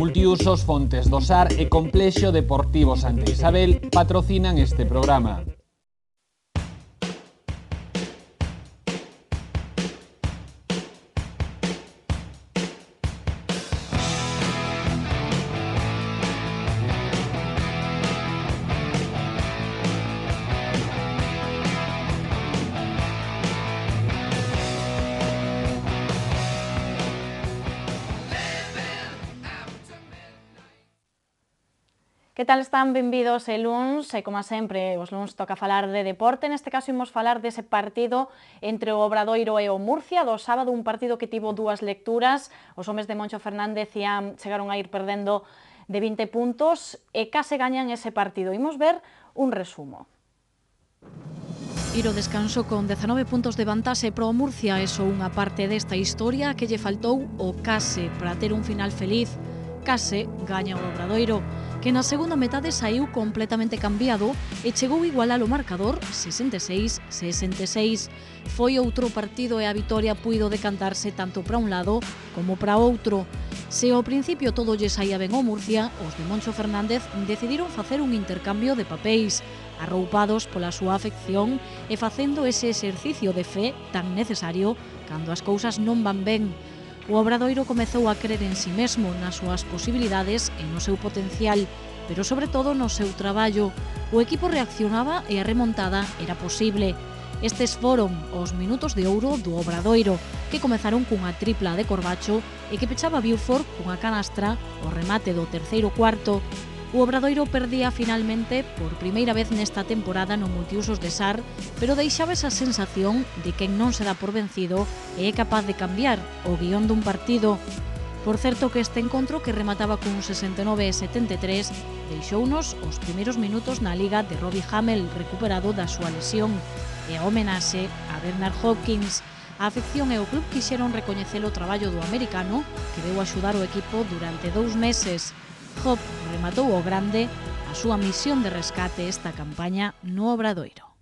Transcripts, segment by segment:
Multiusos Fontes do Sar e Complexo Deportivo Santa Isabel patrocinan este programa. Que tal están? Benvidos e luns, e como sempre, os luns toca falar de deporte, neste caso imos falar dese partido entre o Obradoiro e o Murcia, do sábado, un partido que tivo dúas lecturas, os homes de Moncho Fernández e chegaron a ir perdendo de 20 puntos e case gañan ese partido. Imos ver un resumo. Iro descanso con 19 puntos de vantaxe pro Murcia é só unha parte desta historia que lle faltou o case para ter un final feliz case gaña o Obradoiro, que na segunda metade saiu completamente cambiado e chegou igual ao marcador 66-66. Foi outro partido e a vitoria puido decantarse tanto para un lado como para outro. Se ao principio todo lle saía ben ao Murcia, os de Moncho Fernández decidiron facer un intercambio de papéis, arroupados pola súa afección e facendo ese exercicio de fe tan necesario cando as cousas non van ben. O Obradoiro comezou a crer en si sí mesmo, nas súas posibilidades e no seu potencial, pero sobre todo no seu traballo. O equipo reaccionaba e a remontada era posible. Estes foron os minutos de ouro do Obradoiro, que comezaron cunha tripla de Corbacho e que pechaba Buford cunha canastra o remate do terceiro cuarto, O Obradoiro perdía finalmente por primeira vez nesta temporada no multiusos de SAR, pero deixaba esa sensación de quen non se dá por vencido e é capaz de cambiar o guión dun partido. Por certo que este encontro, que remataba cun 69-73, deixounos os primeiros minutos na liga de Robbie Hamel recuperado da súa lesión e a homenaxe a Bernard Hopkins. A afección e o club quixeron recoñecer o traballo do americano que deu axudar o equipo durante dous meses Hop rematou o grande a súa misión de rescate esta campaña no Obradoiro.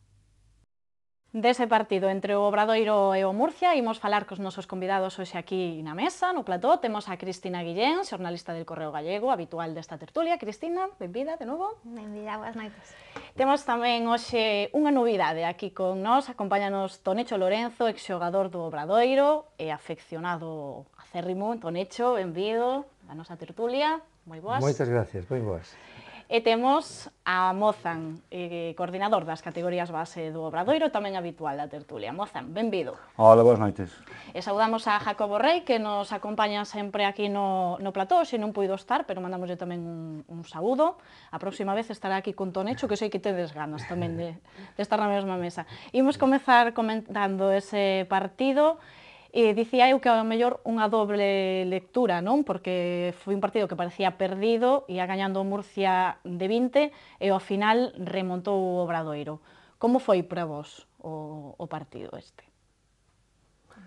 Dese partido entre o Obradoiro e o Murcia imos falar cos nosos convidados hoxe aquí na mesa, no plató, temos a Cristina Guillén, xornalista del Correo Gallego, habitual desta tertulia. Cristina, benvida de novo. Benvida, boas noites. Temos tamén hoxe unha novidade aquí con nós, acompáñanos Tonecho Lorenzo, exxogador do Obradoiro e afeccionado acérrimo, Tonecho, benvido a nosa tertulia. Moi boas. Moitas gracias, moi boas. E temos a Mozan, eh, coordinador das categorías base do Obradoiro, tamén habitual da tertulia. Mozan, benvido. Hola, boas noites. E saudamos a Jacobo Rey, que nos acompaña sempre aquí no, no plató, se non puido estar, pero mandamoslle tamén un, un saúdo. A próxima vez estará aquí con Tonecho, que sei que tedes ganas tamén de, de estar na mesma mesa. Imos comezar comentando ese partido E dicía eu que ao mellor unha doble lectura, non? Porque foi un partido que parecía perdido, e a gañando o Murcia de 20 e ao final remontou o Obradoiro. Como foi para vos o, o partido este?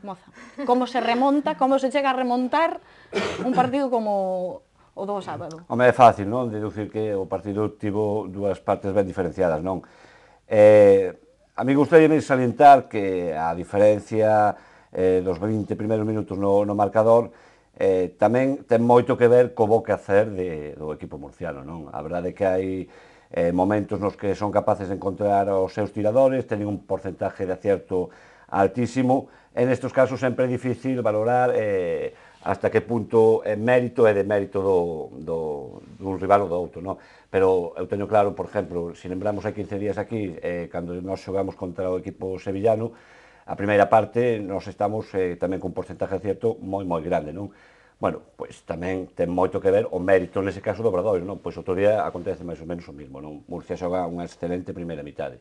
Moza, como se remonta, como se chega a remontar un partido como o do sábado? Home, é fácil, non? Deducir que o partido tivo dúas partes ben diferenciadas, non? Eh, a mí gustaría salientar que a diferencia eh, dos 20 primeiros minutos no, no marcador, eh, tamén ten moito que ver co bo que hacer de, do equipo murciano. Non? A verdade é que hai eh, momentos nos que son capaces de encontrar os seus tiradores, teñen un porcentaje de acierto altísimo. En estos casos sempre é difícil valorar eh, hasta que punto é mérito e mérito do, do, dun rival ou do outro. Non? Pero eu teño claro, por exemplo, se lembramos hai 15 días aquí, eh, cando nós xogamos contra o equipo sevillano, a primeira parte nos estamos eh, tamén cun porcentaje cierto acierto moi moi grande, non? Bueno, pois tamén ten moito que ver o mérito nese caso do Obradoiro, non? Pois outro día acontece máis ou menos o mesmo, non? Murcia xoga unha excelente primeira mitade.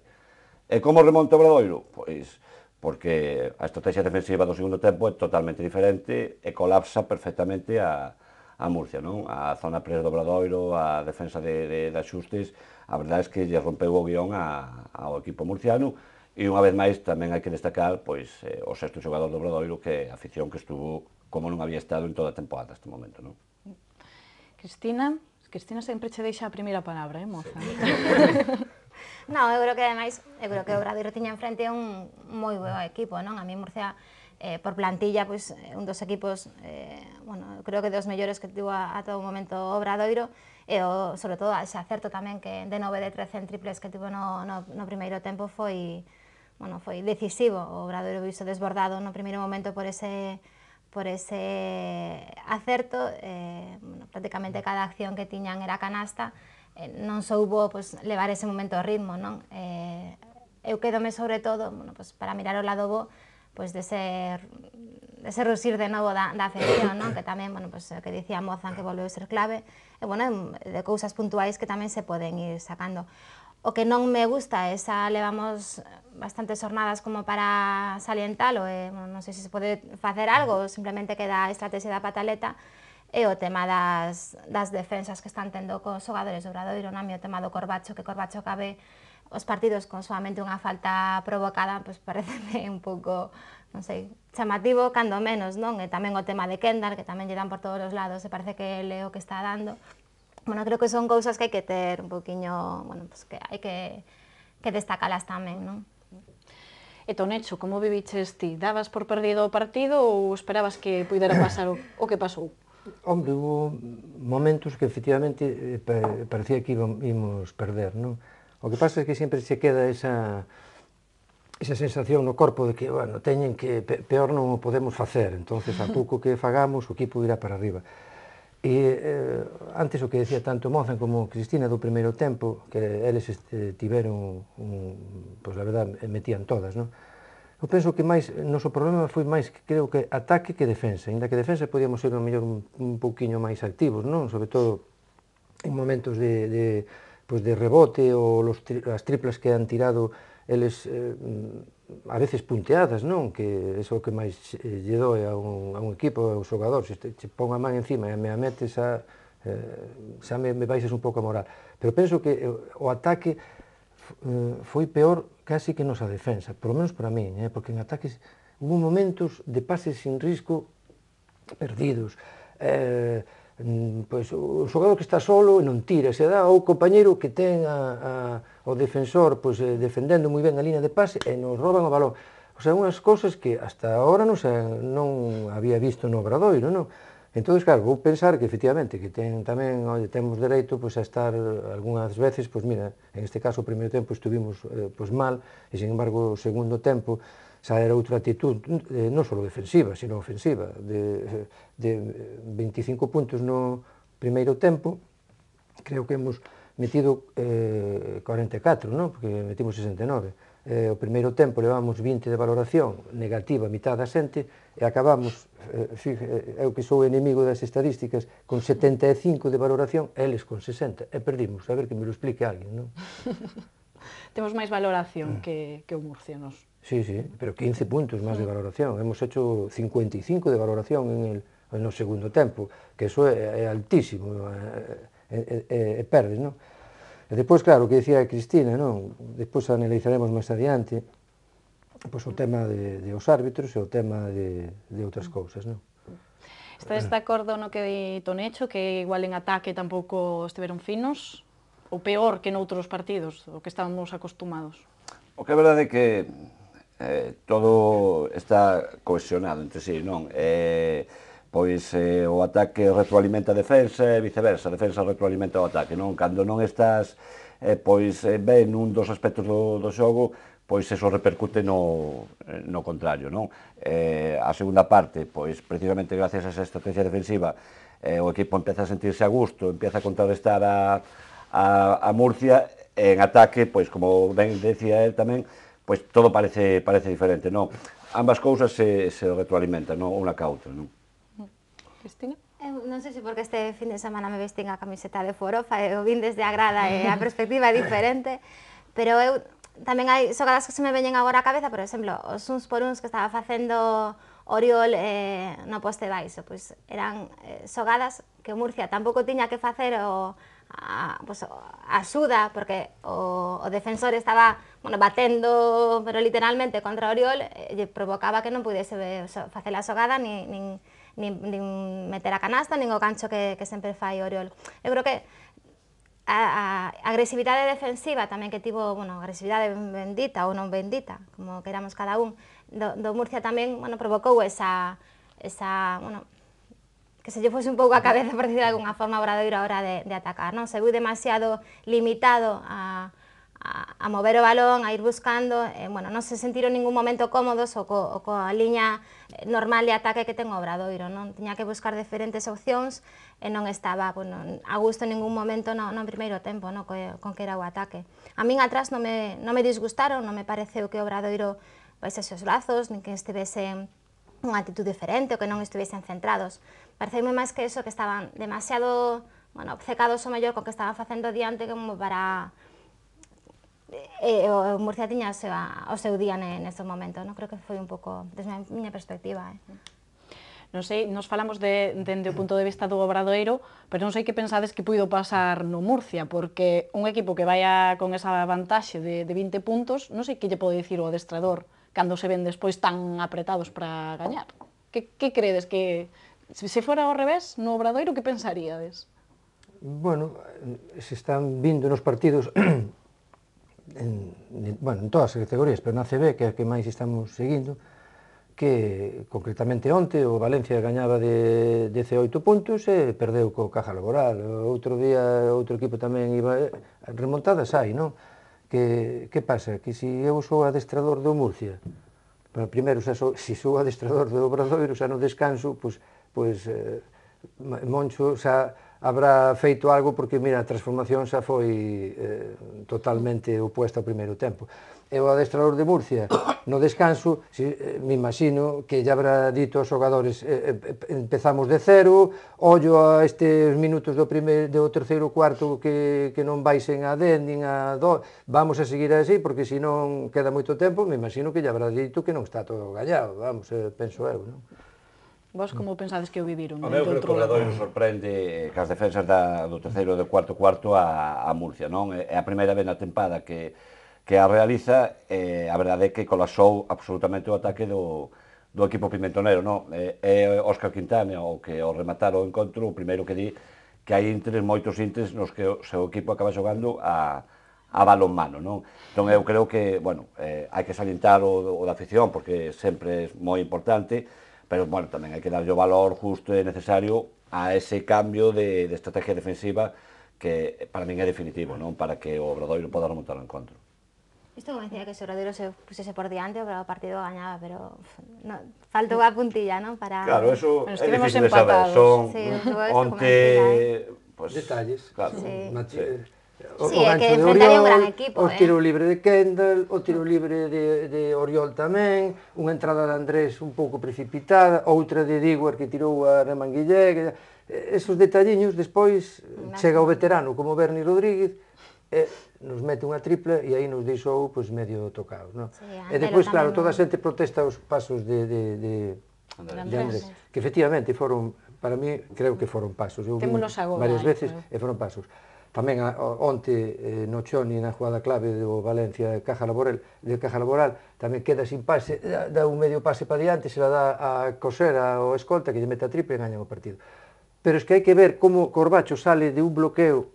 E como remonta o Obradoiro? Pois porque a estrategia defensiva do segundo tempo é totalmente diferente e colapsa perfectamente a, a Murcia, non? A zona pres do Obradoiro, a defensa de, de, de Xustis, a verdade é que lle rompeu o guión a, ao equipo murciano, E unha vez máis tamén hai que destacar pois eh, o sexto xogador do Obradoiro que a afición que estuvo como non había estado en toda a temporada hasta o momento, non? Cristina, Cristina sempre che deixa a primeira palabra, eh, moza? non, eu creo que ademais, eu creo que o Obradoiro tiña enfrente un moi bo equipo, non? A mí Murcia eh, por plantilla, pois eh, un dos equipos, eh, bueno, creo que dos mellores que tuvo a, a todo momento o Obradoiro, e o, sobre todo, xa certo tamén que de 9 de 13 en triples que tivo no, no, no primeiro tempo foi bueno, foi decisivo o Obradoiro viso desbordado no primeiro momento por ese por ese acerto, eh, bueno, prácticamente mm. cada acción que tiñan era canasta, eh, non soubo pues, levar ese momento ao ritmo, non? Eh, eu quedome sobre todo, bueno, pues, para mirar o lado bo, pues, ser ser rusir de novo da, da afección, non? que tamén, bueno, pues, que dicía Mozan que volveu ser clave, e, bueno, de cousas puntuais que tamén se poden ir sacando. O que non me gusta, esa levamos bastantes jornadas como para salientalo, e, eh, bueno, non sei se se pode facer algo, simplemente queda a estrategia da pataleta, e o tema das, das defensas que están tendo cos xogadores do Obradoiro, na o tema do Corbacho, que Corbacho cabe os partidos con solamente unha falta provocada, pois pareceme un pouco, non sei, chamativo, cando menos, non? E tamén o tema de Kendall, que tamén lle dan por todos os lados, e parece que leo o que está dando. Bueno, creo que son cousas que hai que ter un poquinho, bueno, pues que hai que, que destacalas tamén, non? E hecho, como viviches ti? Dabas por perdido o partido ou esperabas que pudera pasar o, o que pasou? Hombre, hubo momentos que efectivamente eh, parecía que íbamos perder, non? O que pasa é que sempre se queda esa esa sensación no corpo de que, bueno, teñen que peor non o podemos facer, entonces a pouco que fagamos o equipo irá para arriba. E eh, antes o que decía tanto Mozan como Cristina do primeiro tempo, que eles este, tiveron, un, pois la verdad, eh, metían todas, non? Eu penso que máis, noso problema foi máis, creo que ataque que defensa, ainda que defensa podíamos ser un mellor un, un pouquiño máis activos, non? Sobre todo en momentos de, de, pois de rebote ou los, as triplas que han tirado, eles eh, a veces punteadas, non? Que é o que máis eh, lle doe a un, a un equipo, a un xogador, se te, pon a man encima e me a metes a, eh, xa me, me baixas un pouco a moral. Pero penso que eh, o ataque eh, foi peor casi que nosa defensa, por lo menos para min, eh? porque en ataques hubo momentos de pases sin risco perdidos. Eh, Mm, pois, o xogador que está solo e non tira, se dá ao compañeiro que ten a, a, o defensor pois, eh, defendendo moi ben a línea de pase e nos roban o balón. O sea, unhas cousas que hasta ahora non, se, non había visto no Obradoiro, non? Entón, claro, vou pensar que efectivamente que ten tamén, onde temos dereito pois, a estar algunhas veces, pois mira, en este caso o primeiro tempo estuvimos eh, pois, mal, e sin embargo o segundo tempo xa era outra actitud, eh, non só defensiva, sino ofensiva, de, de 25 puntos no primeiro tempo, creo que hemos metido eh, 44, non? porque metimos 69. Eh, o primeiro tempo levamos 20 de valoración negativa, mitad da xente, e acabamos, eh, fixe, eh, eu que sou enemigo das estadísticas, con 75 de valoración, eles con 60, e perdimos, a ver que me lo explique alguén. Non? Temos máis valoración mm. que, que o murcianos. Sí, sí, pero 15 puntos máis de valoración. Hemos hecho 55 de valoración en el, no segundo tempo, que eso é, é altísimo, é, é, é, é perdes, non? E depois, claro, que dicía Cristina, non? Depois analizaremos máis adiante pois, o tema de, de os árbitros e o tema de, de outras mm. cousas, non? Estades de acordo no que di Tonecho, que igual en ataque tampouco estiveron finos? Ou peor que noutros partidos, o que estábamos acostumados? O que é verdade é que eh, todo está cohesionado entre sí, non? Eh, pois eh, o ataque retroalimenta a defensa e viceversa, a defensa retroalimenta o ataque, non? Cando non estás eh, pois eh, ben un dos aspectos do, do xogo, pois eso repercute no, eh, no contrario, non? Eh, a segunda parte, pois precisamente gracias a esa estrategia defensiva, eh, o equipo empieza a sentirse a gusto, empieza a contrarrestar a, a, a Murcia, en ataque, pois como ben decía él tamén, pois todo parece parece diferente, non? Ambas cousas se, se retroalimentan, non? Unha cauta, non? Cristina? Eu non sei se porque este fin de semana me vestín a camiseta de forofa e eh, o vin desde a grada e eh, a perspectiva é diferente, pero eu tamén hai xogadas que se me veñen agora á cabeza, por exemplo, os uns por uns que estaba facendo Oriol eh, no poste baixo, pois eran eh, que o Murcia tampouco tiña que facer o, a, pois, a xuda, porque o, o defensor estaba bueno, batendo, pero literalmente contra Oriol, eh, provocaba que non pudese so, facer a xogada nin, nin, nin, nin meter a canasta, nin o cancho que, que sempre fai Oriol. Eu creo que a, a agresividade defensiva tamén que tivo, bueno, agresividade bendita ou non bendita, como queramos cada un, do, do Murcia tamén, bueno, provocou esa, esa, bueno, que se lle fose un pouco a cabeza, por decir de alguna forma, o Obradoiro a hora de, de atacar, non? Se viu demasiado limitado a, a, mover o balón, a ir buscando, e, eh, bueno, non se sentiron ningún momento cómodos o, co, coa liña eh, normal de ataque que ten o Obradoiro, non? Tiña que buscar diferentes opcións e non estaba bueno, a gusto en ningún momento no, no primeiro tempo no, co, con que era o ataque. A min atrás non me, non me disgustaron, non me pareceu que o Obradoiro baixase pois os lazos, nin que estivese unha actitud diferente ou que non estivesen centrados. Pareceume máis que eso que estaban demasiado bueno, obcecados o mellor con que estaban facendo diante como para Eh, eh, o Murcia tiña o seu, o seu día neste momento, non? Creo que foi un pouco, desde a miña perspectiva, eh? Non sei, nos falamos de, dende o punto de vista do Obradoiro, pero non sei que pensades que puido pasar no Murcia, porque un equipo que vaya con esa vantaxe de, de 20 puntos, non sei que lle pode dicir o adestrador cando se ven despois tan apretados para gañar. Que, que credes que, se fora ao revés, no Obradoiro, que pensaríades? Bueno, eh, se están vindo nos partidos en, en, bueno, en todas as categorías, pero na CB, que é a que máis estamos seguindo, que concretamente onte o Valencia gañaba de 18 puntos e perdeu co Caja Laboral. Outro día outro equipo tamén iba eh, remontadas hai, non? Que, que pasa? Que se si eu sou adestrador do Murcia, pero primeiro, se sou, si sou adestrador do Obradoiro, xa no descanso, pois, pois eh, Moncho xa habrá feito algo porque, mira, a transformación xa foi eh, totalmente opuesta ao primeiro tempo. E o adestrador de Murcia, no descanso, si, eh, me imagino que ya habrá dito aos xogadores eh, eh, eh empezamos de cero, ollo a estes minutos do primeiro, do terceiro cuarto que, que non baixen a den, nin a do, vamos a seguir así porque se non queda moito tempo, me imagino que ya habrá dito que non está todo gallado, vamos, eh, penso eu, non? Vos como pensades que o viviron? O meu creo que sorprende que as defensas da, do terceiro e do cuarto cuarto a, a Murcia, non? É a primeira vez na tempada que, que a realiza, eh, a verdade é que colapsou absolutamente o ataque do, do equipo pimentonero, non? É, é Óscar Quintana o que o rematar o encontro, o primeiro que di que hai intres, moitos intres nos que o seu equipo acaba xogando a, a balón mano, non? Entón eu creo que, bueno, eh, hai que salientar o, o da afición porque sempre é moi importante, pero bueno, tamén hai que dar o valor justo e necesario a ese cambio de, de estrategia defensiva que para min é definitivo, non para que o Obradoiro poda remontar o encontro. como decía que o Obradoiro se pusese por diante, o partido gañaba, pero no, faltou a puntilla, non? Para... Claro, eso é difícil empatados. de saber. Son sí, onte... Pues, Detalles. Claro. Sí. sí. O, sí, o gancho que de Oriol, un gran equipo, o ¿eh? tiro eh? libre de Kendall, o tiro libre de, de Oriol tamén, unha entrada de Andrés un pouco precipitada, outra de Diguer que tirou a Remanguillé, que, eh, esos detalliños despois Na... chega o veterano como Berni Rodríguez, e nos mete unha tripla e aí nos deixou pois, medio tocado. No? Sí, e depois, claro, toda a xente protesta os pasos de, de, de, Andrés. de Andrés, que efectivamente foron, para mí, creo que foron pasos. Eu agora. Varias eh, veces, e foron pasos. Tamén a, onte eh, no Choni na jugada clave do Valencia de Caja Laboral, de Caja Laboral tamén queda sin pase, eh, da un medio pase para diante, se la dá a Cosera o Escolta que lle mete a triple e gaña o partido. Pero es que hai que ver como Corbacho sale de un bloqueo,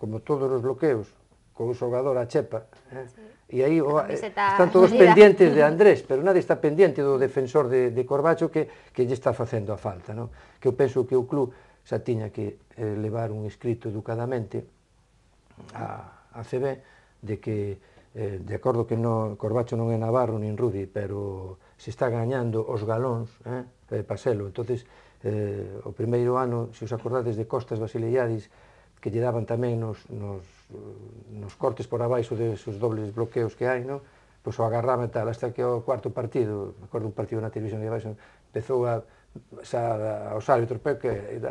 como todos os bloqueos, con un xogador a Chepa, eh? sí. E aí o, eh, están todos medida. pendientes de Andrés, pero nadie está pendiente do defensor de, de Corbacho que, que lle está facendo a falta. Non? Que eu penso que o club xa tiña que eh, levar un escrito educadamente a, a CB de que, eh, de acordo que no, Corbacho non é Navarro nin Rudi, pero se está gañando os galóns eh, eh, paselo. entonces eh, o primeiro ano, se os acordades de Costas Basileiadis, que lle daban tamén nos, nos, nos cortes por abaixo desos dobles bloqueos que hai, no? pois o agarraba e tal, hasta que o cuarto partido, me acordo un partido na televisión de abaixo, empezou a xa aos árbitros, pe que eh,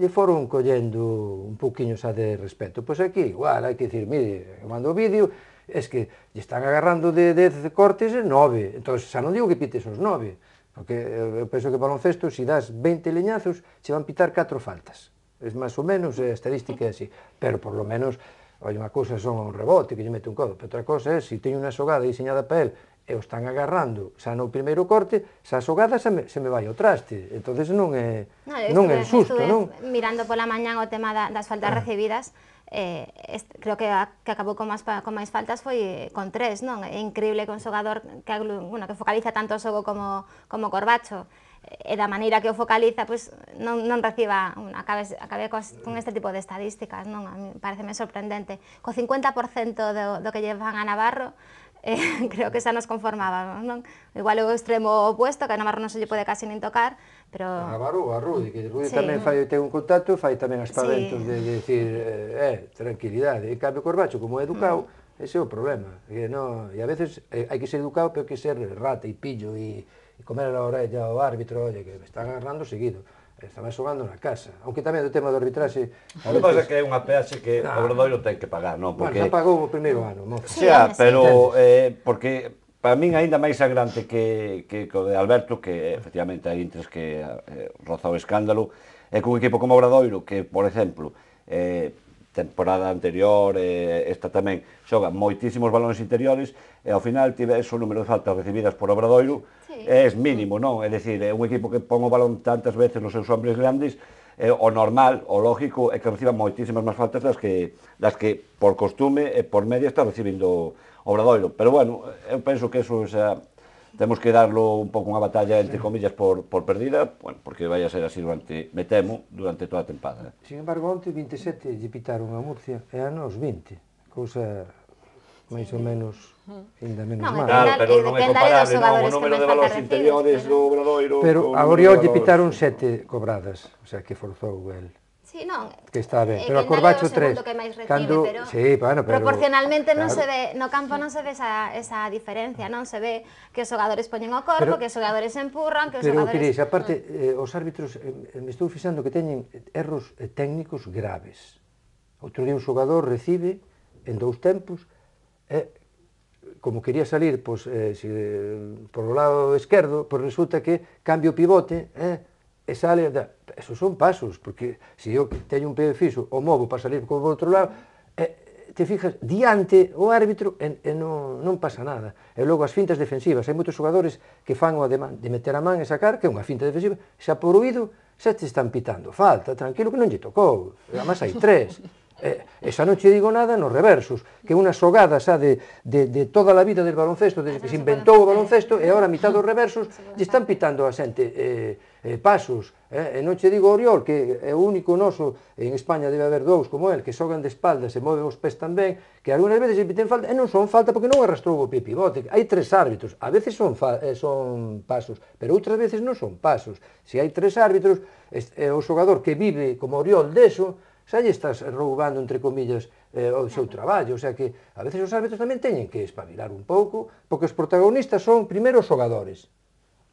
lle foron collendo un poquinho xa de respeto. Pois aquí igual, hai que dicir, mire, eu mando o vídeo, es que lle están agarrando de 10 cortes e 9, entón xa non digo que pites os 9, porque eh, eu penso que baloncesto, se si das 20 leñazos, che van pitar 4 faltas. Es máis ou menos, eh, a estadística é así, pero por lo menos, Oye, unha cousa son un rebote que lle mete un codo, pero outra cousa é, se si teño unha xogada diseñada para el, e o están agarrando xa no primeiro corte, xa xogada xa me, se me vai o traste. entonces non é no, non estuve, é susto, estuve non? mirando pola mañan o tema da, das faltas ah. recibidas, eh, est, creo que, a, que acabou con máis, con máis faltas foi eh, con tres, non? É increíble que un xogador que, bueno, que focaliza tanto o xogo como, como Corbacho eh, e da maneira que o focaliza, pois pues, non, non reciba, un, acabe, acabe cos, con este tipo de estadísticas, non? A mí pareceme sorprendente. Co 50% do, do que lle van a Navarro, eh, creo que xa nos conformábamos, non? Igual o extremo opuesto, que a Navarro non se lle pode casi nin tocar, pero... A Navarro, a Rudi, que Rudi sí. tamén fai, ten un contacto, fai tamén paventos sí. de, de decir, eh, eh tranquilidade, e cambio Corbacho, como é educado, mm. ese é o problema, que no, e a veces eh, hai que ser educado, pero hai que ser rata e pillo e, e comer a orella ao árbitro, oye, que me están agarrando seguido estaba xogando na casa. Aunque tamén do tema do arbitraxe... O que pasa é que é unha peaxe que nah. o Obradoiro ten que pagar, non? Porque... Bueno, pagou o primeiro ano, non? Xa, pero... Eh, porque para min aínda máis sangrante que, que, que o de Alberto, que efectivamente hai intres que eh, roza o escándalo, é cun equipo como Obradoiro, que, por exemplo, eh, temporada anterior eh, esta tamén xoga moitísimos balóns interiores e ao final tives o número de faltas recibidas por Obradoiro sí. é mínimo, non? É dicir, é un equipo que pon o balón tantas veces nos seus hombres grandes é o normal, o lógico, é que reciban moitísimas máis faltas das que, das que por costume e por media está recibindo Obradoiro. Pero bueno, eu penso que eso xa temos que darlo un pouco unha batalla entre sí. comillas por, por perdida, bueno, porque vai a ser así durante, me temo, durante toda a tempada. Sin embargo, onte 27 lle pitaron a Murcia e a nos 20, cousa máis ou menos, hmm. ainda menos no, mal. Claro, pero eh, non é comparable, non, o número de valores interiores do Obradoiro... Pero a Oriol lle pitaron sete cobradas, o sea que forzou el. Sí, non. Que está ben, eh, pero a Corbacho 3. Que máis recibe, cando, pero, sí, bueno, pero, proporcionalmente claro. non se ve, no campo non se ve esa, esa diferencia, non se ve que os xogadores poñen o corpo, pero, que os xogadores empurran, que os pero, xogadores... Pero, queréis, aparte, mm. eh, os árbitros, eh, me estou fixando que teñen erros eh, técnicos graves. Outro día un xogador recibe en dous tempos, e eh, como quería salir pois, eh, si, eh, por o lado esquerdo, pois resulta que cambio pivote, eh, e sale da... Esos son pasos, porque se eu teño un pé de fixo, o movo para salir como outro lado, e, te fijas, diante o árbitro e, e non, non pasa nada. E logo as fintas defensivas, hai moitos xogadores que fan o ademán de meter a man e sacar, que é unha finta defensiva, xa por oído, xa te están pitando falta, tranquilo que non lle tocou, además hai tres. Eh, e xa non che digo nada nos reversos, que unha xogada xa de, de, de toda a vida del baloncesto, desde que se inventou o baloncesto, e agora a mitad dos reversos lle están pitando a xente eh, eh, pasos. Eh? E non che digo Oriol, que é o único noso, en España debe haber dous como el, que xogan de espaldas e move os pés tamén, que algunhas veces lle piten falta, e non son falta porque non arrastrou o pie pivote. Hai tres árbitros, a veces son, eh, son pasos, pero outras veces non son pasos. Se hai tres árbitros, é eh, o xogador que vive como Oriol deso, xa lle estás roubando, entre comillas, eh, o seu traballo. O sea que a veces os árbitros tamén teñen que espabilar un pouco, porque os protagonistas son primeiro os xogadores,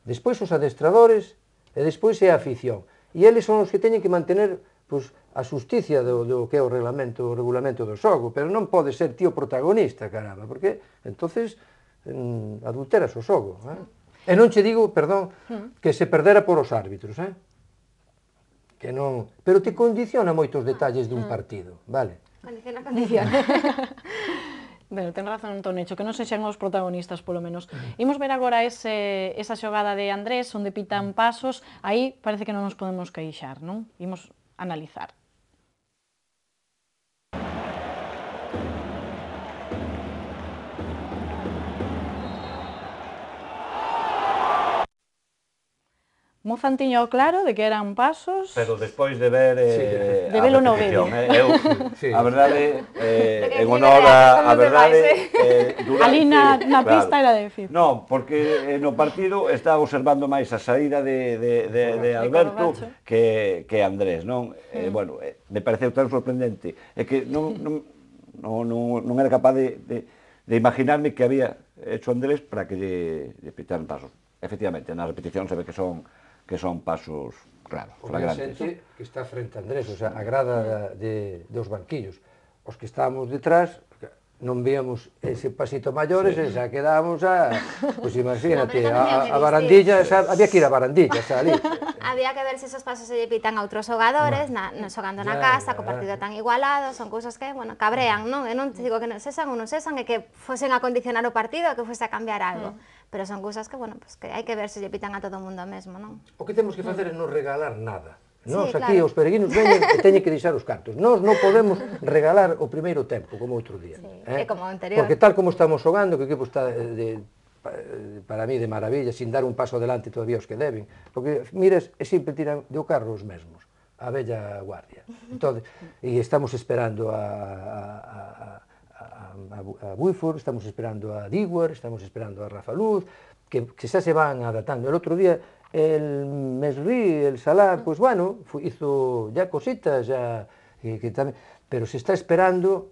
despois os adestradores e despois é a afición. E eles son os que teñen que mantener pues, a justicia do, do que é o reglamento, o regulamento do xogo, pero non pode ser tío protagonista, caramba, porque entonces mm, adulteras o xogo. Eh? E non che digo, perdón, hmm. que se perdera por os árbitros, eh? que non, pero te condiciona moitos detalles dun ah. partido, vale? Condiciona, condiciona. Bueno, ten razón Antón, hecho, que non sexan os protagonistas polo menos. Imos ver agora ese, esa xogada de Andrés, onde pitan pasos, aí parece que non nos podemos queixar, non? Imos analizar. Mozan tiño claro de que eran pasos... Pero despois de ver... Eh, sí, eh, de, velo no vídeo Eh, eu, sí. A verdade, eh, en honor a, a verdade... Eh, durante, Ali na, na claro. pista era difícil. No, porque eh, no partido está observando máis a saída de, de, de, de Alberto de que, que Andrés, non? Eh, mm. Eh, bueno, eh, me pareceu tan sorprendente. É que non, non, non, non era capaz de, de, de imaginarme que había hecho Andrés para que lle, lle pitaran pasos. Efectivamente, na repetición se ve que son que son pasos claro, flagrantes. O que está frente a Andrés, o sea, a grada de, de, dos banquillos. Os que estábamos detrás non víamos ese pasito maiores sí. e xa quedábamos a, pois pues imagínate, a, a Barandilla, xa, había que ir a Barandilla, xa ali. Había que ver se si esos pasos se evitan a outros xogadores, na, no xogando na casa, co partido tan igualado, son cousas que, bueno, cabrean, non? Eu non te digo que non cesan ou non cesan, é que fosen a condicionar o partido, que fose a cambiar algo. Mm. Pero son cousas que, bueno, pues que hai que ver se si evitan a todo o mundo mesmo, non? O que temos que mm. facer é non regalar nada. Nos sí, aquí claro. os peregrinos veñen e teñen que deixar os cartos. Nós non podemos regalar o primeiro tempo como outro día, sí, eh? como anterior. Porque tal como estamos xogando, que o equipo está eh, de Eh, para mí de maravilla, sin dar un paso adelante todavía os que deben. porque mires siempre sempre tiran de carro mesmos, a bella guardia. Y e estamos esperando a, a, estamos esperando a Dewar, estamos esperando a Rafa Luz, que, quizás se van adaptando. El otro día el Mesri, el Salah, pues bueno, hizo ya cositas, eh, pero se está esperando,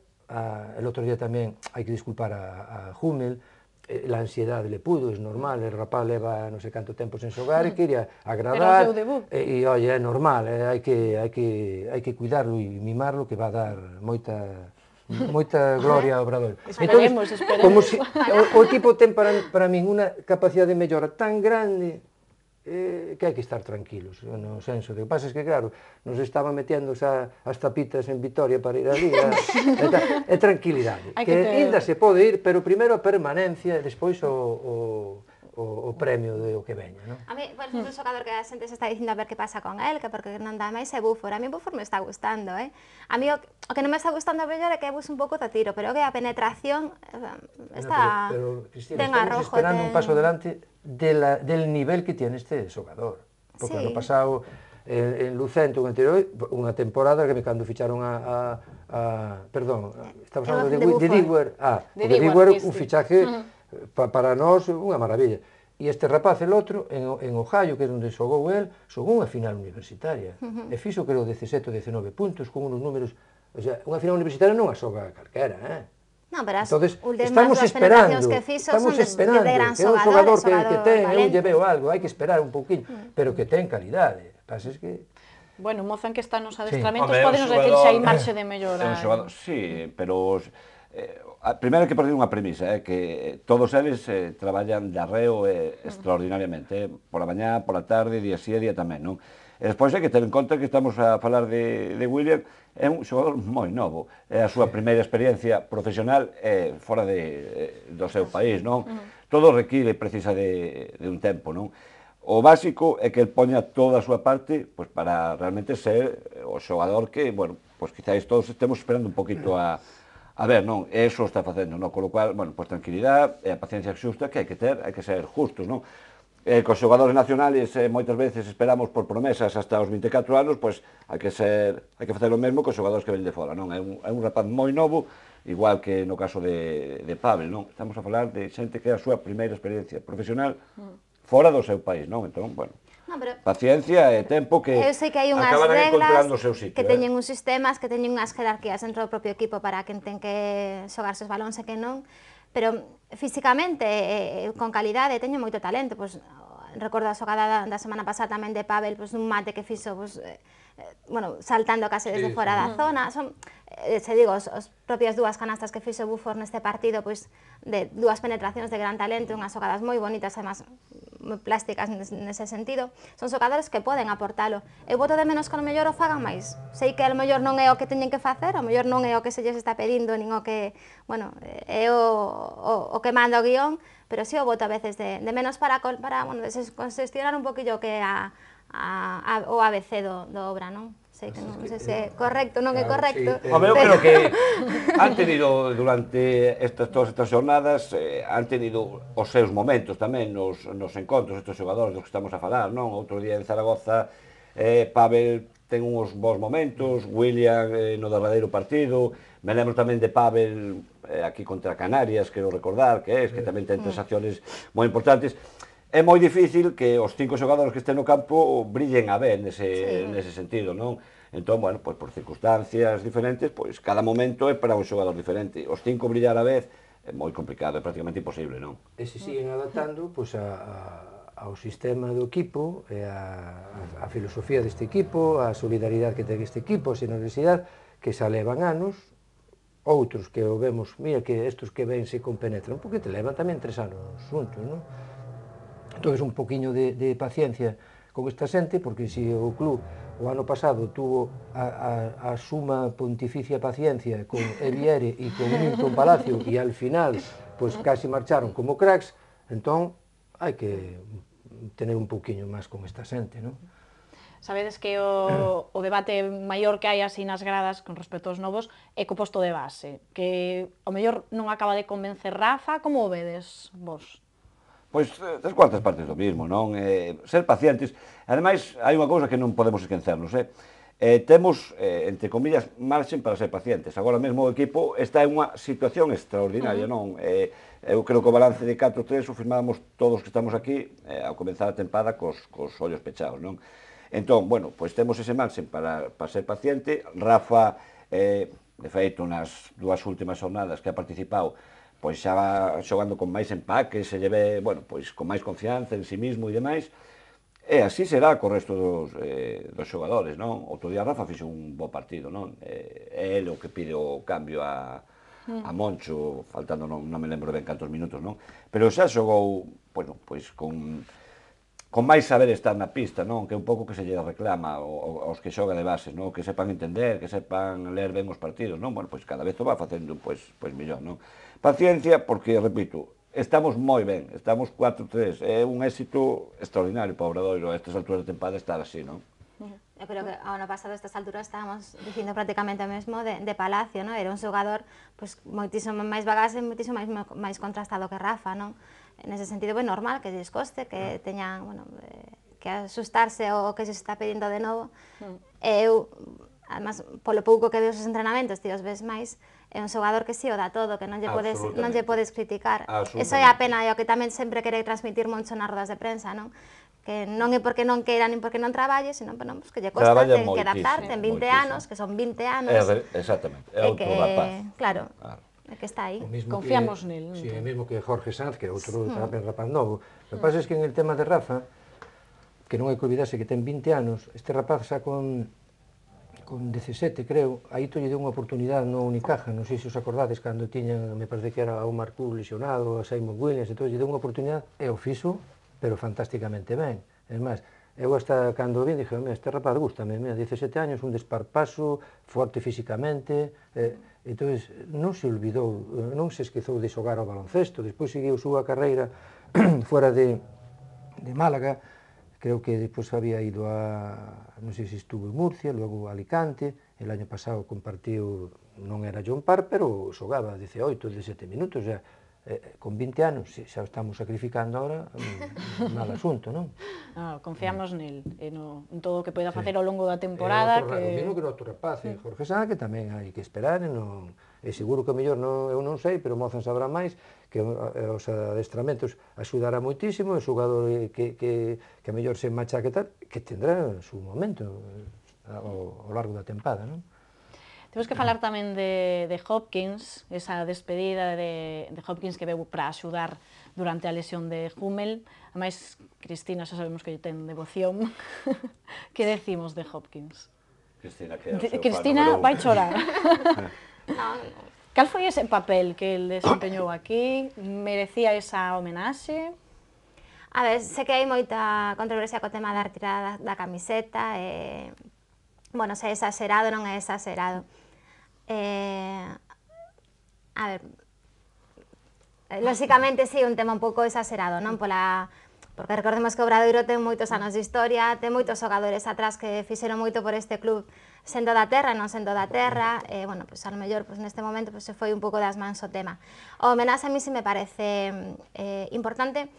el otro día también, hay que disculpar a, a Hummel, Eh, la ansiedade le pudo, é normal, el rapaz leva non sei canto tempo sen xogar e mm. queria agradar. E, e oye, é normal, é, eh, hai que hai que hai que cuidarlo e mimarlo que va a dar moita moita gloria ao obrador. Entonces, Como si, o, o tipo ten para, para min unha capacidade de mellora tan grande eh, que hai que estar tranquilos, no senso de que pasa que, claro, nos estaban metendo xa as tapitas en Vitoria para ir a Liga, e, ta, tranquilidade, que, que ainda se pode ir, pero primeiro a permanencia e despois o, o o, o premio de o que veña, non? A mí, bueno, exemplo, un xogador que a xente se está dicindo a ver que pasa con el, que porque non dá máis é Buffor. A mí Buffor me está gustando, eh? A mí o, o que non me está gustando a mellor é que bus un pouco de tiro, pero que a penetración eh, está... No, pero, pero, Cristina, ten estamos rojo esperando ten... un paso adelante de la, del nivel que tiene este xogador. Porque sí. ano pasado en, en Lucento un anterior, unha temporada que me cando ficharon a, a, a perdón, estamos falando de, de, de Dewar, ah, de, Dewar, un fichaje uh -huh. pa, para nós unha maravilla. E este rapaz, el outro, en, en Ohio, que é onde xogou el, xogou unha final universitaria. Uh -huh. E fixo, creo, 17 ou 19 puntos, con unos números... O sea, unha final universitaria non a xoga calquera, eh? No, pero as Entonces, estamos esperando, que fixo estamos son esperando de, de gran que é un xogador que, que ten, eu lle veo algo, hai que esperar un poquinho, mm. pero que ten calidade. ¿eh? Pasa que Bueno, Mozan que está nos adestramentos, sí. podenos decir se hai marxe de mellora. Un xogador, sí, pero eh, Primeiro primeiro que partir unha premisa, é eh, que todos eles eh, traballan de arreo eh, mm. extraordinariamente, eh, pola mañá, pola tarde, día sí e día tamén, non? E despois hai que ter en conta que estamos a falar de, de William, é un xogador moi novo, é a súa primeira experiencia profesional é fora de, eh, do seu país, non? Todo require precisa de, de un tempo, non? O básico é que el poña toda a súa parte pois, para realmente ser eh, o xogador que, bueno, pois quizáis todos estemos esperando un poquito a, a ver, non, eso está facendo, non? Con lo cual, bueno, pois tranquilidade e a paciencia xusta que hai que ter, hai que ser justos, non? eh, cos xogadores nacionales eh, moitas veces esperamos por promesas hasta os 24 anos, pois hai que ser, hai que facer o mesmo cos xogadores que ven de fora, non? É un, é un rapaz moi novo, igual que no caso de, de Pavel, non? Estamos a falar de xente que é a súa primeira experiencia profesional mm. fora do seu país, non? Entón, bueno, No, pero, Paciencia e tempo que Eu sei que hai unhas reglas o seu sitio, que eh. teñen eh? uns sistemas, que teñen unhas jerarquías dentro do propio equipo para quen ten que xogarse os balóns e que non, pero físicamente, eh, eh, con calidade, teño moito talento, pois recordo a xogada da, da semana pasada tamén de Pavel, pois un mate que fixo, pois, eh, eh, bueno, saltando case desde sí, fora sí. da zona, son Eh, se digo, os, os propias dúas canastas que fixo Buford neste partido, pois de dúas penetracións de gran talento, unhas xogadas moi bonitas, además moi plásticas nese sentido, son xogadores que poden aportalo. Eu voto de menos que ao mellor o fagan máis. Sei que o mellor non é o que teñen que facer, o mellor non é o que se lles está pedindo, nin o que, bueno, é o, o, o que manda o guión, pero si sí o voto a veces de, de menos para, para bueno, desconsestionar un poquillo que a, a, a, o ABC do, do obra, non? sei que non sei se é correcto, non claro, é correcto. Sí, Home, eu creo que han tenido durante estas todas estas jornadas eh, han tenido os seus momentos tamén nos, nos encontros estes xogadores dos que estamos a falar, non? Outro día en Zaragoza eh, Pavel ten uns bons momentos, William eh, no derradeiro partido, me lembro tamén de Pavel eh, aquí contra Canarias, quero recordar, que é, que tamén ten tres mm. acciones moi importantes é moi difícil que os cinco xogadores que estén no campo brillen a ver nese, sí. nese sentido, non? Entón, bueno, pois por circunstancias diferentes, pois cada momento é para un xogador diferente. Os cinco brillar a vez é moi complicado, é prácticamente imposible, non? E se siguen adaptando pois, a, a, ao sistema do equipo, e a, a, a filosofía deste equipo, a solidaridade que ten este equipo, a generosidade, que xa levan anos, outros que o vemos, mira que estes que ven se compenetran, porque te levan tamén tres anos xuntos, non? tomes un poquinho de, de paciencia con esta xente, porque se si o club o ano pasado tuvo a, a, a suma pontificia paciencia con Eliere e con Milton Palacio e al final pois pues, casi marcharon como cracks, entón hai que tener un poquinho máis con esta xente, non? Sabedes que o, o debate maior que hai así nas gradas con respecto aos novos é co posto de base, que o mellor non acaba de convencer Rafa, como o vedes vos? Pois tres eh, cuartas partes do mismo, non? Eh, ser pacientes. Ademais, hai unha cousa que non podemos esquecernos, eh? Eh, temos, eh, entre comillas, marxen para ser pacientes. Agora mesmo o equipo está en unha situación extraordinaria, uh -huh. non? Eh, eu creo que o balance de 4-3 o firmábamos todos que estamos aquí eh, ao comenzar a tempada cos, cos ollos pechados, non? Entón, bueno, pois temos ese marxen para, para ser paciente. Rafa, eh, de feito, nas dúas últimas jornadas que ha participado, pois xa va xogando con máis empaque, se lleve, bueno, pois con máis confianza en si sí mismo e demais, E así será co resto dos, eh, dos xogadores, non? Outro día Rafa fixe un bo partido, non? Eh, é o que pide o cambio a, a mm. Moncho, faltando non, non me lembro ben cantos minutos, non? Pero xa xogou, bueno, pois con con máis saber estar na pista, non? Que é un pouco que se lle reclama aos que xoga de bases, non? Que sepan entender, que sepan ler ben os partidos, non? Bueno, pois cada vez o va facendo pois, pois mellor, non? Paciencia, porque, repito, estamos moi ben, estamos 4-3, é un éxito extraordinario para o Obradoiro, a estas alturas de tempada estar así, non? Eu creo que ano pasado a estas alturas estábamos dicindo prácticamente o mesmo de, de Palacio, non? Era un xogador pois, moitísimo máis bagase, moitísimo máis, máis contrastado que Rafa, non? Nese sentido, é normal que lles coste, que teñan, bueno, eh, que asustarse o que se está pedindo de novo. Eu además, polo pouco que veus os entrenamentos, ti os ves máis, é un xogador que si sí, o da todo, que non lle podes, non lle podes criticar. Eso é a pena, e o que tamén sempre quere transmitir Moncho nas rodas de prensa, non? que non é porque non queira nin porque non traballe, senón bueno, pues, que lle costa, Traballa ten que adaptarte en 20 moitísimo. anos, que son 20 anos. É, exactamente, é outro que, rapaz. Claro, claro. É que está aí. Confiamos que, nel. Si, o mesmo que Jorge Sanz, que é outro mm. rapaz, rapaz novo. O que hmm. pasa é que en el tema de Rafa, que non é que olvidase que ten 20 anos, este rapaz xa con con 17, creo, aí tolle deu unha oportunidade no Unicaja, non sei se os acordades cando tiñan, me parece que era o Marcú lesionado, a Simon Williams, entón lle deu unha oportunidade e o fixo, pero fantásticamente ben. É máis, eu hasta cando vi dije, este rapaz gustame, mira, 17 anos, un desparpaso, forte físicamente, e, entón non se olvidou, non se esquezou de xogar ao baloncesto, despois seguiu súa carreira fora de, de Málaga, creo que despois había ido a, non sei se estuvo en Murcia, logo a Alicante, el año pasado compartiu, non era John Parr, pero xogaba 18, 17 minutos, xa, eh, eh, con 20 anos, xa estamos sacrificando ahora, un mal asunto, non? Ah, confiamos mm. nel, e eh, no, en todo o que poida facer sí. ao longo da temporada. eh, outro, que... O que no outro rapaz, sí. Eh, mm. Jorge Sá, que tamén hai que esperar, e, non, e seguro que mellor, non, eu non sei, pero Mozan sabrá máis, que eh, os adestramentos axudará moitísimo, o xogador que, que, que mellor se macha que tal, que tendrá o seu momento eh, ao, ao largo da tempada, non? Temos que falar tamén de, de Hopkins, esa despedida de, de Hopkins que veu para axudar durante a lesión de Hummel. A máis, Cristina, xa sabemos que ten devoción. que decimos de Hopkins? Cristina, que Cristina vai chorar. non, Cal foi ese papel que el desempeñou aquí? Merecía esa homenaxe? A ver, sé que hai moita controversia co tema da retirada da, da camiseta, e, eh, bueno, se é exagerado non é exagerado. Eh, a ver, eh, lóxicamente sí, un tema un pouco exagerado, non? Pola, porque recordemos que o Bradoiro ten moitos anos de historia, ten moitos xogadores atrás que fixeron moito por este club sendo da terra e non sendo da terra, eh, bueno, pues, a lo mellor pues, neste momento pues, se foi un pouco das mans o tema. O homenaxe a mí se me parece eh, importante,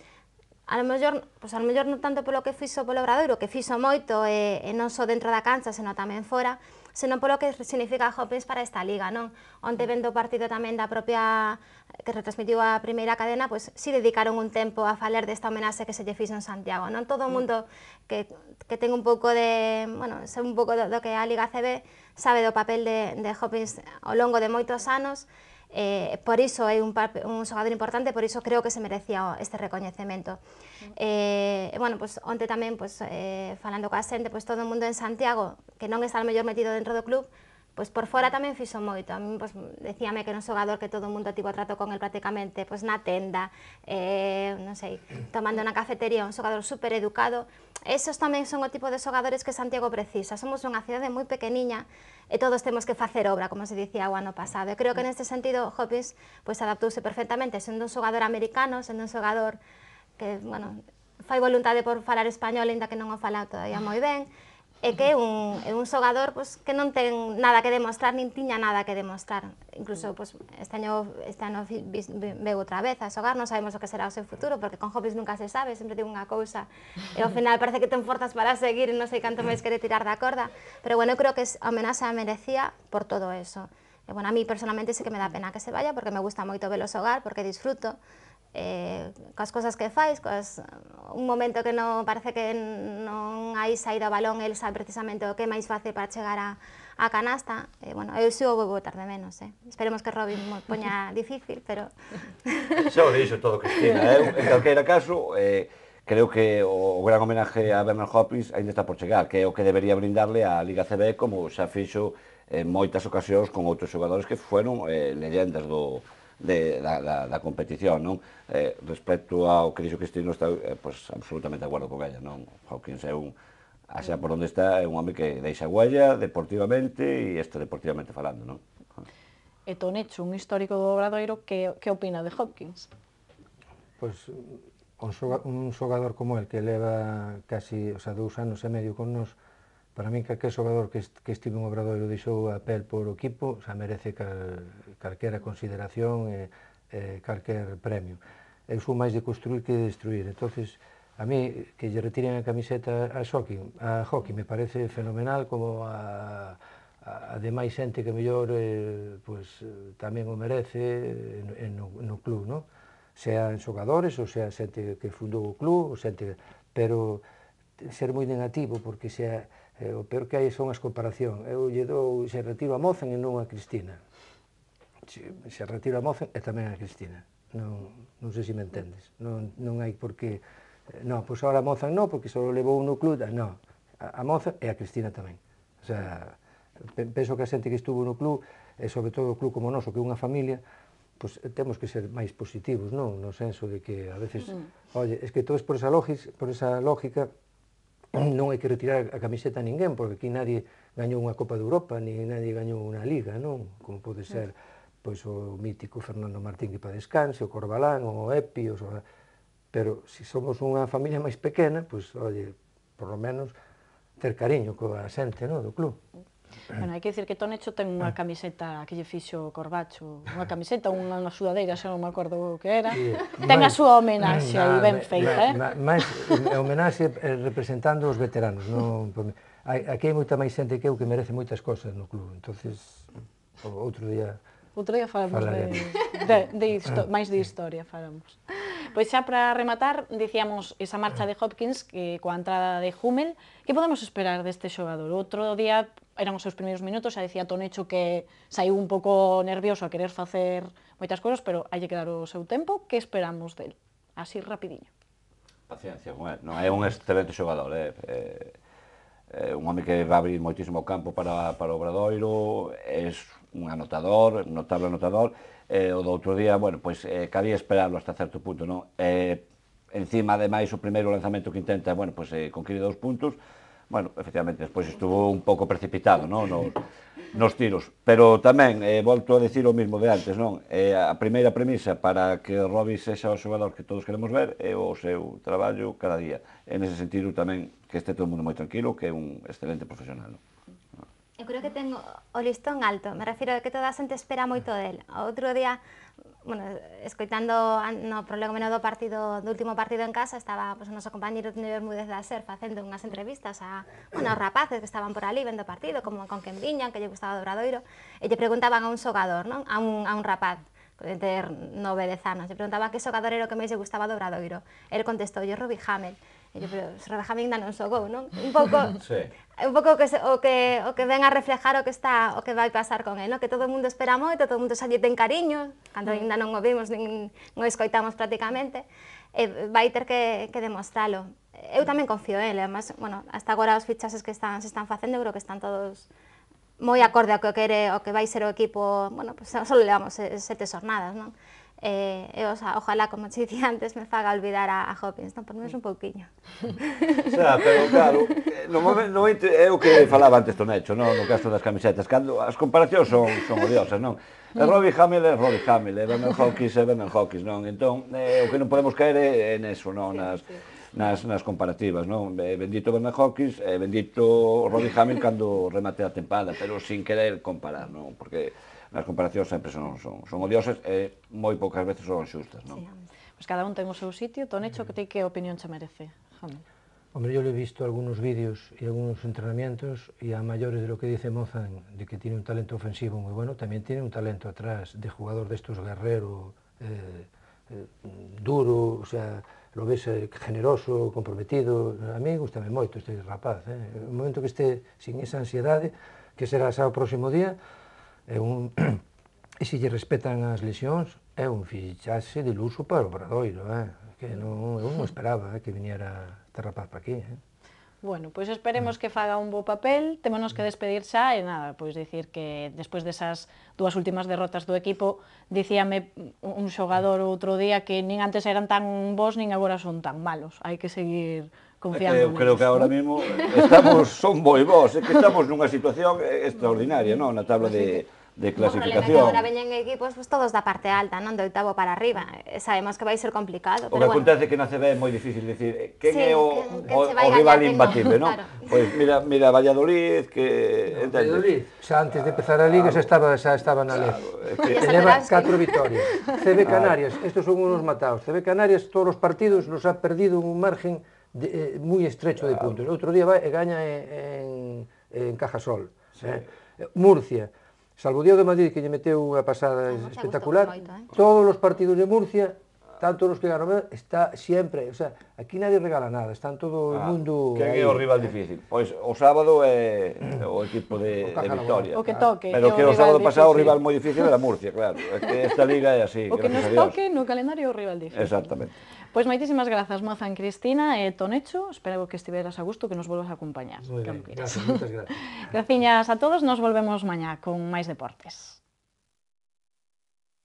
a lo mellor, pues, a lo mellor non tanto polo que fixo polo Obradoiro, que fixo moito, e, eh, e non só dentro da cancha, senón tamén fora, senón polo que significa Hopkins para esta liga, non? Onde mm. vendo o partido tamén da propia que retransmitiu a primeira cadena, pois si dedicaron un tempo a falar desta homenaxe que se lle fixo en Santiago, non? Todo o mm. mundo que, que ten un pouco de, bueno, sei un pouco do, do que a Liga CB sabe do papel de, de Hopkins ao longo de moitos anos, Eh, por iso é un, un xogador importante, por iso creo que se merecía este recoñecemento. Eh, bueno, pues, onte tamén, pues, eh, falando coa xente, pues, todo o mundo en Santiago, que non está mellor metido dentro do club, Pois por fora tamén fixo moito, a min pois, decíame que era un xogador que todo o mundo tivo trato con el prácticamente pois, na tenda, eh, non sei, tomando na cafetería, un xogador super educado, esos tamén son o tipo de xogadores que Santiago precisa, somos unha cidade moi pequeniña, e todos temos que facer obra, como se dicía o ano pasado. E creo que neste sentido Hopkins pois, adaptouse perfectamente, sendo un xogador americano, sendo un xogador que, bueno, fai voluntade por falar español, ainda que non o fala todavía moi ben, é que un, é un pues, que no ten nada que demostrar, ni tiña nada que demostrar. Incluso pues este año este ano veu vez a xogar, no sabemos lo que será o futuro, porque con hobbies nunca se sabe, siempre digo una cousa, e ao final parece que ten forzas para seguir, e non sei canto máis quere tirar de corda, pero bueno, creo que a homenaxe merecía por todo eso. E, bueno, a mí personalmente sí que me da pena que se vaya porque me gusta moito velo xogar, porque disfruto, eh, coas cousas que fais, coas, un momento que non parece que non hai a balón, el sabe precisamente o que máis face para chegar a, a canasta, eh, bueno, eu sigo vou votar de menos, eh. Esperemos que Robin mo poña difícil, pero... Xa o dixo todo, Cristina, eh? en calqueira caso, eh, creo que o gran homenaje a Bernard Hopkins ainda está por chegar, que é o que debería brindarle a Liga CB como xa fixo en moitas ocasións con outros xogadores que fueron eh, leyendas do, de, da, da, da competición, non? Eh, respecto ao que dixo Cristino, está, eh, pois, absolutamente de acordo con ella, non? Hawkins é un, a xa por onde está, é un home que deixa guaya deportivamente e este deportivamente falando, non? E Tonecho, un histórico do Obradoiro, que, que opina de Hopkins? Pois pues, un xogador como el que leva casi, o sea, dous anos e medio con nos, Para min, calquer xogador que, est que estive en Obradoiro deixou a pel por o equipo, xa merece cal, calquera consideración e, e calquer premio. Eu sou máis de construir que de destruir, entonces a mí que lle retiren a camiseta a hockey, a hockey me parece fenomenal como a, a, a demais xente que mellor eh, pues, tamén o merece en, en, no, no club, non? Sean xogadores ou sea xente que fundou o club, ou xente, pero ser moi negativo porque xa... Sea Eh, o peor que hai son as comparación. Eu lle dou, se retiro a Mozen e non a Cristina. Se, se retiro a Mozen e tamén a Cristina. Non, non sei se me entendes. Non, non hai por que... Eh, non, pois agora a Mozan non, porque só levou un club. Ah, non, a, a Mozen e a Cristina tamén. O sea, penso que a xente que estuvo no club, e sobre todo o club como noso, que é unha familia, pois eh, temos que ser máis positivos, non? No senso de que a veces, mm. oye, es que todo es por esa lógica, por esa lógica non hai que retirar a camiseta a ninguén, porque aquí nadie gañou unha Copa de Europa, ni nadie gañou unha Liga, non? Como pode ser pois o mítico Fernando Martín que para descanse, o Corbalán, o Epi, o... pero se si somos unha familia máis pequena, pois, olle, por lo menos, ter cariño coa xente, non, do club. Eh. Bueno, hai que dicir que Tonecho ten unha eh. camiseta que lle fixo Corbacho, unha camiseta, unha, unha sudadeira, xa non me acordo o que era. Sí, ten mais, a súa homenaxe aí ben feita, eh? Mais, a homenaxe eh, representando os veteranos, non aquí hai moita máis xente que eu que merece moitas cosas no club, entonces outro día Outro día falamos de, de, de histo ah. máis de historia falamos. Pois xa para rematar, dicíamos esa marcha de Hopkins que coa entrada de Hummel, que podemos esperar deste xogador? Outro día eran os seus primeiros minutos, xa dicía Tonecho que saiu un pouco nervioso a querer facer moitas cousas, pero hai que dar o seu tempo, que esperamos del? Así rapidiño. Paciencia bueno, non é un excelente xogador, é, é, é un home que va abrir moitísimo campo para, para o Obradoiro, é un anotador, notable anotador, eh, o do outro día, bueno, pois eh, cabía esperarlo hasta certo punto, non? Eh, encima, ademais, o primeiro lanzamento que intenta, bueno, pois eh, conquire dous puntos, bueno, efectivamente, despois estuvo un pouco precipitado non? No, nos tiros. Pero tamén, eh, volto a decir o mismo de antes, non? Eh, a primeira premisa para que Robi sexa o xogador que todos queremos ver é o seu traballo cada día. En ese sentido tamén que este todo mundo moi tranquilo, que é un excelente profesional. Non? Eu creo que ten o listón alto, me refiro a que toda a xente espera moito del. outro día bueno, escoitando no prolegomeno do partido do último partido en casa estaba pues, o noso compañeiro de Bermúdez da Ser facendo unhas entrevistas a, bueno, aos rapaces que estaban por ali vendo o partido, como con quen viñan, que lle gustaba do Bradoiro, e lle preguntaban a un xogador, non? A un, a un rapaz de ter nove dez anos. Lle preguntaba que xogador era o que máis lle gustaba do Bradoiro. El contestou, yo Robbie Hamel. E yo, pero Sardajaminda non sogou, non? Un pouco, sí. un pouco que o que o que ven a reflejar o que está o que vai pasar con el, no? Que todo o mundo espera moito, todo o mundo xa lle ten cariño, cando mm. aínda ainda non o vimos, nin o escoitamos prácticamente, e vai ter que, que demostralo. Eu tamén confío en ele, además, bueno, hasta agora os fichases que están, se están facendo, creo que están todos moi acorde ao que quere, o que vai ser o equipo, bueno, pues só levamos sete xornadas, non? E, eh, e eh, o sea, ojalá, como te dicía antes, me faga olvidar a, a Hopkins, non? Por menos un O sea, pero claro, eh, no momento, no, é o que falaba antes Tonecho, non? no caso das camisetas, cando as comparacións son, son odiosas, non? E Robbie Hamill é Robbie Hamill, e Bernard Hawkins, é Bernard Hawkins, non? Entón, eh, o que non podemos caer é, é neso, non? Nas, sí, sí nas, nas comparativas, non? Bendito Bernard Hawkins, bendito Robbie Hamill cando remate a tempada, pero sin querer comparar, non? Porque as comparacións sempre son, son, son odiosas e moi poucas veces son xustas, non? Sí, pois pues cada un ten o seu sitio, hecho que ten que opinión xa merece? Jamel. Hombre, yo le he visto algunos vídeos y algunos entrenamientos y a mayores de lo que dice Mozan, de que tiene un talento ofensivo muy bueno, también tiene un talento atrás de jugador de estos guerrero, eh, eh, duro, o sea, lo ves eh, generoso, comprometido. A mí gustame moito este rapaz, eh? O momento que este sin esa ansiedade, que será xa o próximo día, é un e se lle respetan as lesións é un fichaxe de luxo para o Obradoiro, eh? que non, eu non esperaba eh, que viniera este rapaz para aquí. Eh? Bueno, pois pues esperemos que faga un bo papel, temonos que despedir xa e nada, pois dicir que despois desas dúas últimas derrotas do equipo, dicíame un xogador outro día que nin antes eran tan bons nin agora son tan malos, hai que seguir confiando. Eu creo que agora mesmo estamos son e bons, é que estamos nunha situación eh, extraordinaria, non, na tabla de de clasificación. Agora veñen equipos pues, todos da parte alta, non do oitavo para arriba. Eh, sabemos que vai ser complicado, pero O que bueno. acontece que na CB é moi difícil decir eh, que sí, é o, que, que o, o rival imbatible, non? Claro. Pois pues mira, mira Valladolid que no, Valladolid. Xa antes de empezar a liga xa estaba xa estaba na claro, es que... leva 4 vitorias. CB ah. Canarias, estos son unos matados. CB Canarias todos os partidos nos ha perdido un margen de, eh, moi estrecho claro. de puntos. Outro día vai e gaña en, en, en Cajasol. Sí. Eh? Murcia, Salvo o Diego de Madrid que lle meteu unha pasada ah, no, espectacular, moito, eh? todos os partidos de Murcia, tanto os que ganan, está sempre, o sea, aquí nadie regala nada, están todo ah, o mundo Que é o rival difícil. Pois o sábado é o equipo de, o de Victoria. O que toque. Pero que o, o sábado pasado o rival moi difícil era Murcia, claro. É que esta liga é así, O que nos toque no calendario é o rival difícil. Exactamente. Pois moitísimas grazas, Mozan Cristina, e Tonecho, espero que estiveras a gusto, que nos volvas a acompañar. Moi ben, grazas, moitas grazas. Graciñas a todos, nos volvemos mañá con máis deportes.